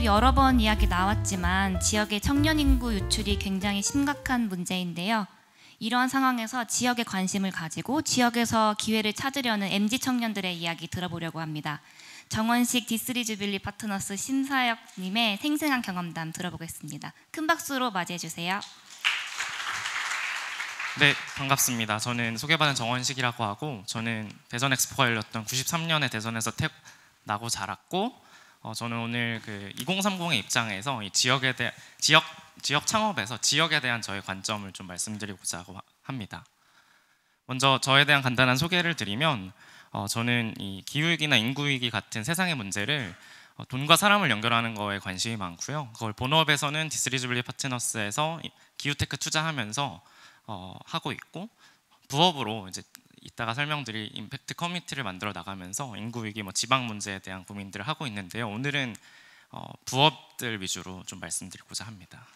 앞에도 여러 번 이야기 나왔지만 지역의 청년 인구 유출이 굉장히 심각한 문제인데요. 이러한 상황에서 지역에 관심을 가지고 지역에서 기회를 찾으려는 MZ 청년들의 이야기 들어보려고 합니다. 정원식 디스리즈빌리 파트너스 심사역님의 생생한 경험담 들어보겠습니다. 큰 박수로 맞이해 주세요. 네, 반갑습니다. 저는 소개받은 정원식이라고 하고 저는 대전 엑스포가 열렸던 93년에 대전에서 태어나고 자랐고 어, 저는 오늘 그 2030의 입장에서 지역에 대 지역 지역 창업에서 지역에 대한 저의 관점을 좀 말씀드리고자 합니다. 먼저 저에 대한 간단한 소개를 드리면 어, 저는 이 기후위기나 인구위기 같은 세상의 문제를 어, 돈과 사람을 연결하는 거에 관심이 많고요. 그걸 본업에서는 디스리즈블리 파트너스에서 기후테크 투자하면서 어, 하고 있고 부업으로 이제 이따가 설명드릴 임팩트 커뮤니티를 만들어 나가면서 인구 위기, 뭐 지방 문제에 대한 고민들을 하고 있는데요. 오늘은 어, 부업들 위주로 좀 말씀드리고자 합니다.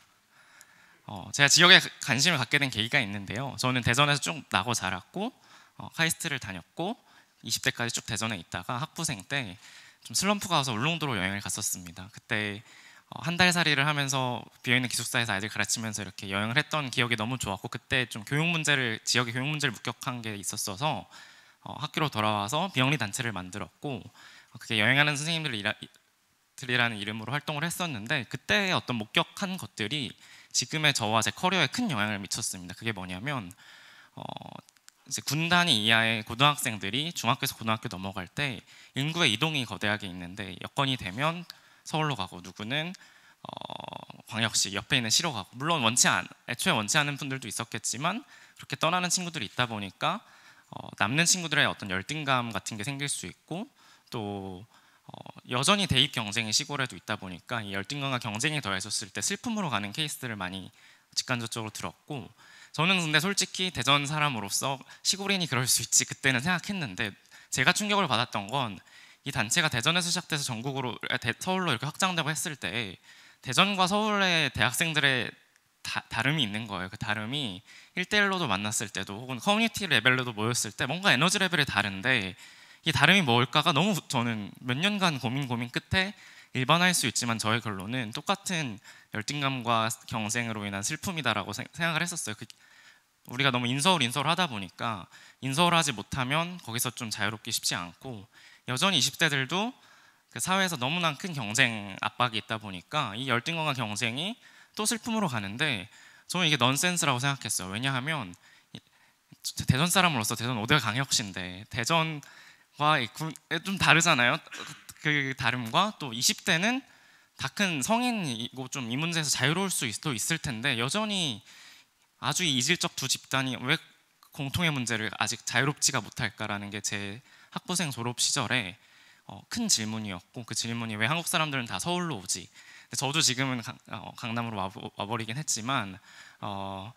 어, 제가 지역에 관심을 갖게 된 계기가 있는데요. 저는 대전에서 쭉 나고 자랐고 어, 카이스트를 다녔고 20대까지 쭉 대전에 있다가 학부생 때 좀 슬럼프가 와서 울릉도로 여행을 갔었습니다. 그때 어, 한 달 살이를 하면서 비어있는 기숙사에서 아이들 가르치면서 이렇게 여행을 했던 기억이 너무 좋았고 그때 좀 교육 문제를 지역의 교육 문제를 목격한 게 있었어서 어, 학교로 돌아와서 비영리 단체를 만들었고 어, 그게 여행하는 선생님들이라는 이름으로 활동을 했었는데 그때 어떤 목격한 것들이 지금의 저와 제 커리어에 큰 영향을 미쳤습니다. 그게 뭐냐면 어, 이제 군단위 이하의 고등학생들이 중학교에서 고등학교 넘어갈 때 인구의 이동이 거대하게 있는데 여건이 되면 서울로 가고 누구는 어, 광역시 옆에 있는 시로 가고 물론 원치 않 애초에 원치 않은 분들도 있었겠지만 그렇게 떠나는 친구들이 있다 보니까 어, 남는 친구들의 어떤 열등감 같은 게 생길 수 있고 또 어, 여전히 대입 경쟁이 시골에도 있다 보니까 이 열등감과 경쟁이 더해졌을 때 슬픔으로 가는 케이스들을 많이 직간접적으로 들었고 저는 근데 솔직히 대전 사람으로서 시골인이 그럴 수 있지 그때는 생각했는데 제가 충격을 받았던 건이 단체가 대전에서 시작돼서 전국으로 서울로 이렇게 확장되고 했을 때 대전과 서울의 대학생들의 다, 름이 있는 거예요. 그 다름이 일대일로도 만났을 때도 혹은 커뮤니티 레벨로도 모였을 때 뭔가 에너지 레벨이 다른데 이 다름이 뭘까가 너무 저는 몇 년간 고민 고민 끝에 일반화할 수 있지만 저의 결론은 똑같은 열등감과 경쟁으로 인한 슬픔이다라고 생각을 했었어요. 그 우리가 너무 인서울 인서울 하다 보니까 인서울 하지 못하면 거기서 좀 자유롭기 쉽지 않고 여전히 20대들도 그 사회에서 너무나 큰 경쟁 압박이 있다 보니까 이 열등감과 경쟁이 또 슬픔으로 가는데 저는 이게 넌센스라고 생각했어요. 왜냐하면 대전 사람으로서 대전 5대 강역시인데 대전과 좀 다르잖아요. 그 다름과 또 20대는 다 큰 성인이고 좀 이 문제에서 자유로울 수도 있을 텐데 여전히 아주 이질적 두 집단이 왜 공통의 문제를 아직 자유롭지가 못할까라는 게제 학부생 졸업 시절에 어, 큰 질문이었고 그 질문이 왜 한국 사람들은 다 서울로 오지? 근데 저도 지금은 강, 어, 남으로 와버, 리긴 했지만 어,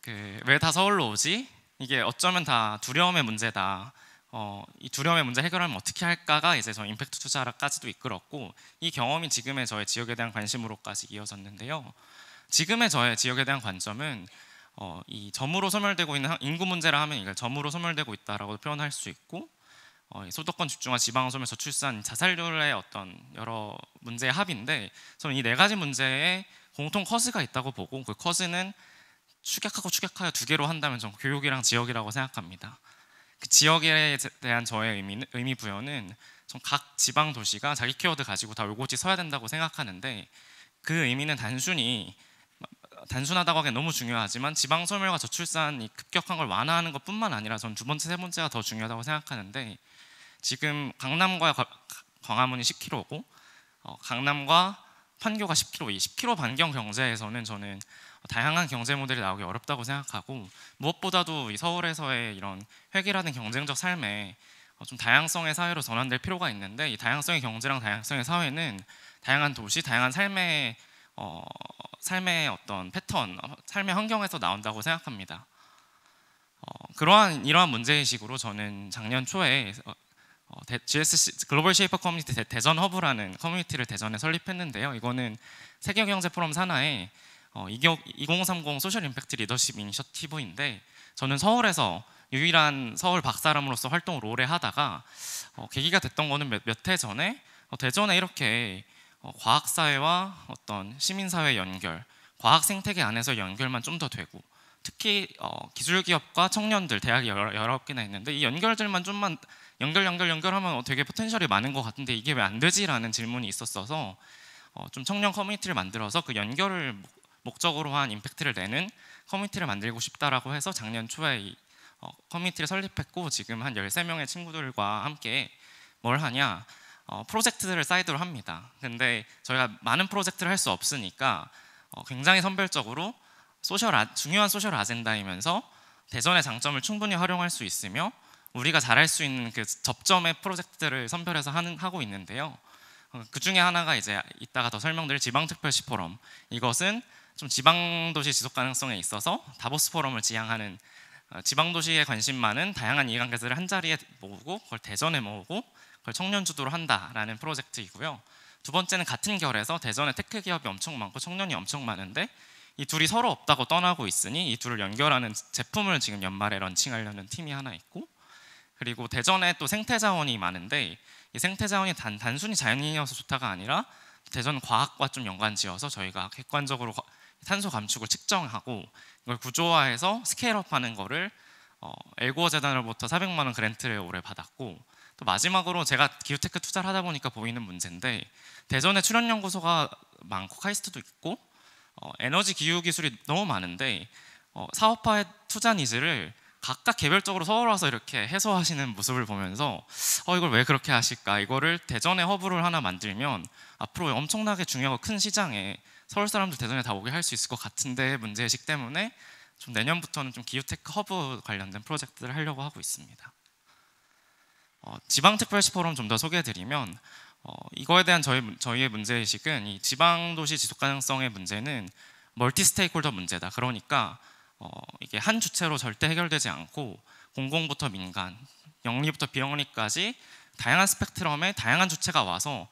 그왜 다 서울로 오지? 이게 어쩌면 다 두려움의 문제다. 어, 이 두려움의 문제 해결하면 어떻게 할까가 이제 저 임팩트 투자라까지도 이끌었고 이 경험이 지금의 저의 지역에 대한 관심으로까지 이어졌는데요. 지금의 저의 지역에 대한 관점은 어, 이 점으로 소멸되고 있는 인구 문제라 하면 이걸 점으로 소멸되고 있다라고 표현할 수 있고 어, 소득권 집중화 지방 소멸 저출산 자살률의 어떤 여러 문제의 합인데 저는 이 네 가지 문제에 공통 커스가 있다고 보고 그 커스는 축약하고 축약하여 두 개로 한다면 저는 교육이랑 지역이라고 생각합니다. 그 지역에 대한 저의 의미, 의미 부여는 전 각 지방 도시가 자기 키워드 가지고 다 요고지 서야 된다고 생각하는데 그 의미는 단순히 단순하다고 하기엔 너무 중요하지만 지방 소멸과 저출산이 급격한 걸 완화하는 것뿐만 아니라 전 두 번째 세 번째가 더 중요하다고 생각하는데 지금 강남과 광화문이 10km고 어, 강남과 판교가 10km, 이 10km 반경 경제에서는 저는 다양한 경제 모델이 나오기 어렵다고 생각하고 무엇보다도 이 서울에서의 이런 획일하는 경쟁적 삶에 어, 좀 다양성의 사회로 전환될 필요가 있는데 이 다양성의 경제랑 다양성의 사회는 다양한 도시, 다양한 삶의 어, 삶의 어떤 패턴, 어, 삶의 환경에서 나온다고 생각합니다. 어, 그러한 이러한 문제의식으로 저는 작년 초에 어, GSC 글로벌 쉐이퍼 커뮤니티 대, 전 허브라는 커뮤니티를 대전에 설립했는데요. 이거는 세계 경제 포럼 산하의 어, 2030 소셜 임팩트 리더십 이니셔티브인데 저는 서울에서 유일한 서울 박사람으로서 활동을 오래 하다가 어, 계기가 됐던 거는 몇해 몇 전에 어, 대전에 이렇게 어, 과학사회와 어떤 시민사회 연결, 과학 생태계 안에서 연결만 좀 더 되고 특히 어, 기술기업과 청년들 대학이 여러, 여러 개나 있는데 이 연결들만 좀만 연결 연결 연결하면 어, 되게 포텐셜이 많은 것 같은데 이게 왜 안 되지라는 질문이 있었어서 어, 좀 청년 커뮤니티를 만들어서 그 연결을 목적으로 한 임팩트를 내는 커뮤니티를 만들고 싶다라고 해서 작년 초에 이, 어, 커뮤니티를 설립했고 지금 한 13명의 친구들과 함께 뭘 하냐 어, 프로젝트들을 사이드로 합니다. 근데 저희가 많은 프로젝트를 할 수 없으니까 어, 굉장히 선별적으로 소셜 아, 중요한 소셜 아젠다이면서 대전의 장점을 충분히 활용할 수 있으며 우리가 잘할 수 있는 그 접점의 프로젝트를 선별해서 하는, 하고 있는데요. 어, 그 중에 하나가 이제 이따가 더 설명드릴 지방특별시 포럼. 이것은 좀 지방도시 지속 가능성에 있어서 다보스 포럼을 지향하는 어, 지방도시에 관심 많은 다양한 이해관계들을 한 자리에 모으고 그걸 대전에 모으고 그걸 청년 주도로 한다라는 프로젝트이고요. 두 번째는 같은 결에서 대전에 테크 기업이 엄청 많고 청년이 엄청 많은데 이 둘이 서로 없다고 떠나고 있으니 이 둘을 연결하는 제품을 지금 연말에 런칭하려는 팀이 하나 있고 그리고 대전에 또 생태 자원이 많은데 이 생태 자원이 단, 단순히 자연이어서 좋다가 아니라 대전 과학과 좀 연관지어서 저희가 객관적으로 탄소 감축을 측정하고 이걸 구조화해서 스케일업하는 거를 어, 엘고어 재단으로부터 400만 원 그랜트를 올해 받았고 또 마지막으로 제가 기후테크 투자를 하다 보니까 보이는 문제인데 대전에 출연연구소가 많고 카이스트도 있고 어, 에너지 기후 기술이 너무 많은데 어, 사업화의 투자 니즈를 각각 개별적으로 서울 와서 이렇게 해소하시는 모습을 보면서 어 이걸 왜 그렇게 하실까 이거를 대전의 허브를 하나 만들면 앞으로 엄청나게 중요하고 큰 시장에 서울 사람들 대전에 다 오게 할 수 있을 것 같은데 문제의식 때문에 좀 내년부터는 좀 기후테크 허브 관련된 프로젝트를 하려고 하고 있습니다. 어, 지방특별시 포럼 좀 더 소개해드리면 어, 이거에 대한 저희, 저희의 문제의식은 이 지방도시 지속가능성의 문제는 멀티 스테이크홀더 문제다. 그러니까 어, 이게 한 주체로 절대 해결되지 않고 공공부터 민간, 영리부터 비영리까지 다양한 스펙트럼에 다양한 주체가 와서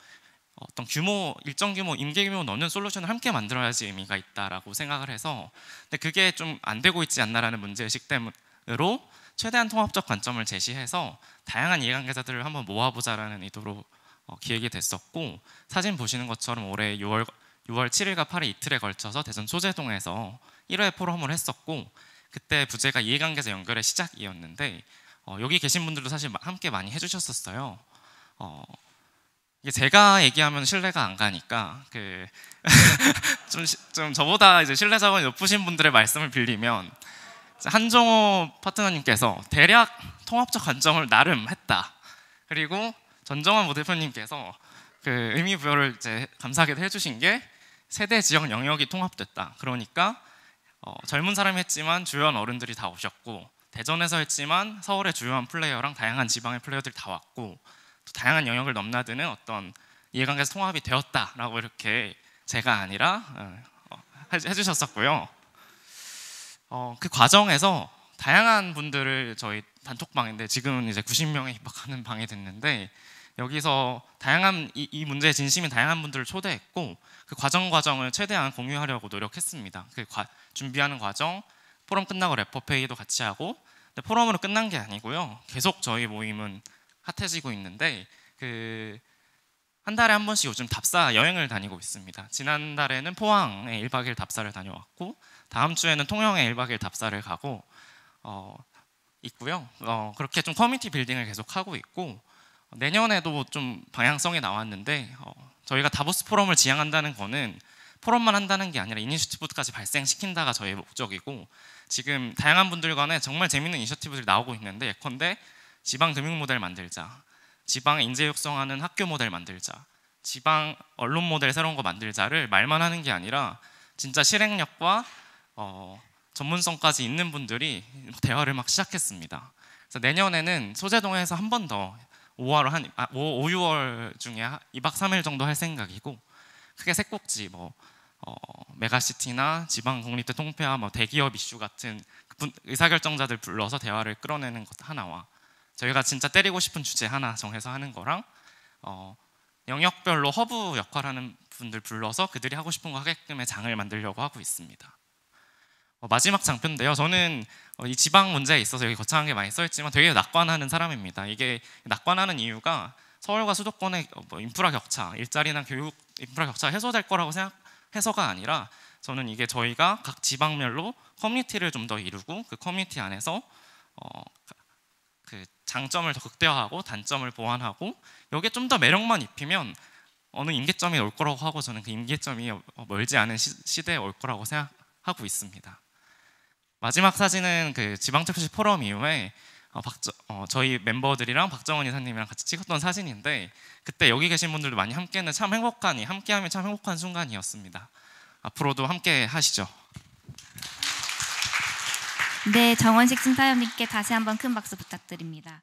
어떤 규모 일정 규모 임계 규모 넣는 솔루션을 함께 만들어야지 의미가 있다라고 생각을 해서 근데 그게 좀 안 되고 있지 않나라는 문제 의식 때문으로 최대한 통합적 관점을 제시해서 다양한 이해관계자들을 한번 모아보자라는 의도로 어, 기획이 됐었고 사진 보시는 것처럼 올해 6월 6월 7일과 8일 이틀에 걸쳐서 대전 소재동에서 1회 포럼을 했었고 그때 부제가 이해관계자 연결의 시작이었는데 어, 여기 계신 분들도 사실 함께 많이 해주셨었어요. 어, 이게 제가 얘기하면 신뢰가 안 가니까 그좀 좀 저보다 이제 신뢰 자원이 높으신 분들의 말씀을 빌리면 한정호 파트너님께서 대략 통합적 관점을 나름 했다. 그리고 전정환 모대표님께서그 의미 부여를 이제 감사하게도 해주신 게 세대 지역 영역이 통합됐다. 그러니까 어, 젊은 사람이 했지만 주요한 어른들이 다 오셨고 대전에서 했지만 서울의 주요한 플레이어랑 다양한 지방의 플레이어들이 다 왔고 또 다양한 영역을 넘나드는 어떤 이해관계에서 통합이 되었다라고 이렇게 제가 아니라 어, 어 해주셨었고요. 어, 그 과정에서 다양한 분들을 저희 단톡방인데 지금은 이제 90명에 입학하는 방이 됐는데 여기서 다양한 이, 이문제의 진심인 다양한 분들을 초대했고 그 과정 과정을 최대한 공유하려고 노력했습니다. 그 과, 준비하는 과정, 포럼 끝나고 래퍼페이도 같이 하고 근데 포럼으로 끝난 게 아니고요. 계속 저희 모임은 핫해지고 있는데 그 한 달에 한 번씩 요즘 답사 여행을 다니고 있습니다. 지난달에는 포항에 1박 2일 답사를 다녀왔고 다음 주에는 통영에 1박 2일 답사를 가고 어, 있고요. 어, 그렇게 좀 커뮤니티 빌딩을 계속 하고 있고 내년에도 좀 방향성이 나왔는데 어, 저희가 다보스 포럼을 지향한다는 거는 포럼만 한다는 게 아니라 이니셔티브까지 발생시킨다가 저희 목적이고 지금 다양한 분들 간에 정말 재밌는 이니셔티브들이 나오고 있는데 예컨대 지방 금융 모델 만들자 지방 인재 육성하는 학교 모델 만들자 지방 언론 모델 새로운 거 만들자를 말만 하는 게 아니라 진짜 실행력과 어, 전문성까지 있는 분들이 대화를 막 시작했습니다 그래서 내년에는 소재동에서 한번더 5월 한 아, 5, 6월 중에 2박 3일 정도 할 생각이고 크게 세 꼭지 뭐 어, 메가시티나 지방 국립대 통폐합, 뭐 대기업 이슈 같은 그분, 의사결정자들 불러서 대화를 끌어내는 것 하나와 저희가 진짜 때리고 싶은 주제 하나 정해서 하는 거랑 어, 영역별로 허브 역할하는 분들 불러서 그들이 하고 싶은 거 하게끔의 장을 만들려고 하고 있습니다. 어, 마지막 장표인데요. 저는 어, 이 지방 문제에 있어서 여기 거창한게 많이 써있지만 되게 낙관하는 사람입니다. 이게 낙관하는 이유가 서울과 수도권의 어, 뭐 인프라 격차, 일자리나 교육 인프라 격차 해소될 거라고 생각해서가 아니라 저는 이게 저희가 각 지방별로 커뮤니티를 좀 더 이루고 그 커뮤니티 안에서 어, 그 장점을 더 극대화하고 단점을 보완하고 여기에 좀 더 매력만 입히면 어느 임계점이 올 거라고 하고 저는 그 임계점이 멀지 않은 시, 시대에 올 거라고 생각하고 있습니다. 마지막 사진은 그 지방특별시 포럼 이후에 어, 박저, 어, 저희 멤버들이랑 박정원 이사님이랑 같이 찍었던 사진인데 그때 여기 계신 분들도 많이 함께는 참 행복한 이 함께하면 참 행복한 순간이었습니다. 앞으로도 함께 하시죠. 네, 정원식 심사위원님께 다시 한번 큰 박수 부탁드립니다.